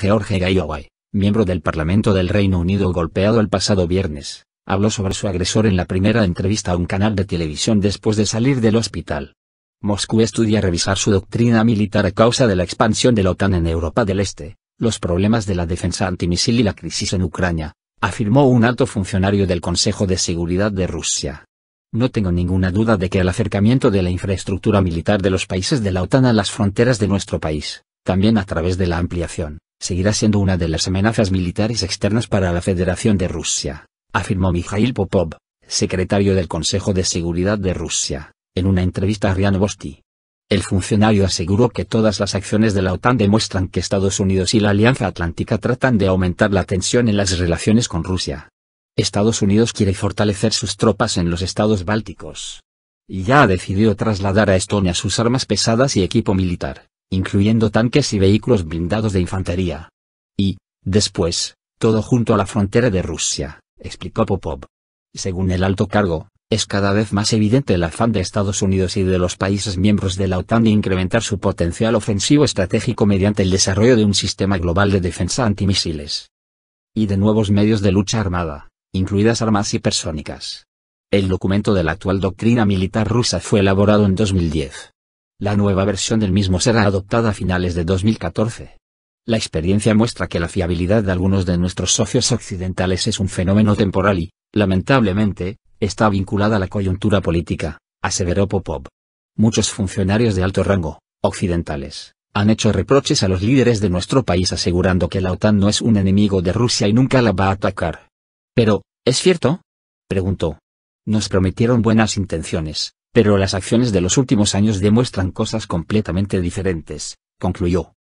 George Galloway, miembro del Parlamento del Reino Unido golpeado el pasado viernes, habló sobre su agresor en la primera entrevista a un canal de televisión después de salir del hospital. Moscú estudia revisar su doctrina militar a causa de la expansión de la OTAN en Europa del Este, los problemas de la defensa antimisil y la crisis en Ucrania, afirmó un alto funcionario del Consejo de Seguridad de Rusia. No tengo ninguna duda de que el acercamiento de la infraestructura militar de los países de la OTAN a las fronteras de nuestro país, también a través de la ampliación seguirá siendo una de las amenazas militares externas para la Federación de Rusia, afirmó Mikhail Popov, secretario del Consejo de Seguridad de Rusia, en una entrevista a Rianovosti. El funcionario aseguró que todas las acciones de la OTAN demuestran que Estados Unidos y la Alianza Atlántica tratan de aumentar la tensión en las relaciones con Rusia. Estados Unidos quiere fortalecer sus tropas en los estados bálticos. y Ya ha decidido trasladar a Estonia sus armas pesadas y equipo militar incluyendo tanques y vehículos blindados de infantería. Y, después, todo junto a la frontera de Rusia, explicó Popov. Según el alto cargo, es cada vez más evidente el afán de Estados Unidos y de los países miembros de la OTAN de incrementar su potencial ofensivo estratégico mediante el desarrollo de un sistema global de defensa antimisiles. Y de nuevos medios de lucha armada, incluidas armas hipersónicas. El documento de la actual doctrina militar rusa fue elaborado en 2010. La nueva versión del mismo será adoptada a finales de 2014. La experiencia muestra que la fiabilidad de algunos de nuestros socios occidentales es un fenómeno temporal y, lamentablemente, está vinculada a la coyuntura política, aseveró Popov. Muchos funcionarios de alto rango, occidentales, han hecho reproches a los líderes de nuestro país asegurando que la OTAN no es un enemigo de Rusia y nunca la va a atacar. Pero, ¿es cierto? preguntó. Nos prometieron buenas intenciones, pero las acciones de los últimos años demuestran cosas completamente diferentes, concluyó.